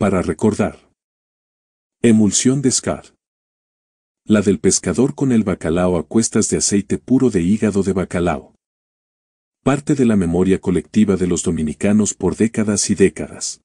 Para recordar. Emulsión de Scar. La del pescador con el bacalao a cuestas de aceite puro de hígado de bacalao. Parte de la memoria colectiva de los dominicanos por décadas y décadas.